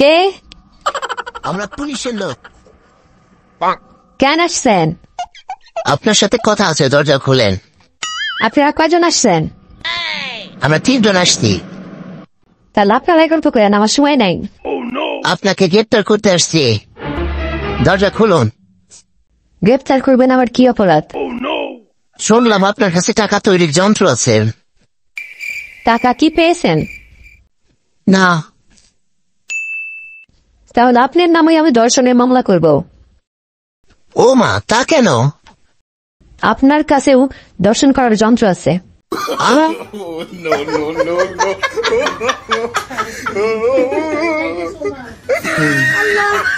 কে আমরা পুলিশের লোক কেন আসছেন আপনার সাথে কথা আছে দরজা খুলেন আপনারা কয়জন আসছেন আমরা তিনজন আসছি তাহলে আপনারা গল্প করেন আমার সময় নেই আপনাকে গ্রেপ্তার করতে আসছি দরজা খুলুন গ্রেপ্তার করবেন আমার কি অপরাধ শুনলাম আপনার কাছে টাকা তৈরির যন্ত্র আছে টাকা কি পেয়েছেন না তাহলে আপনার নামে আমি দর্শনের মামলা করব ও মা তা কেন আপনার কাছেও দর্শন করার যন্ত্র আছে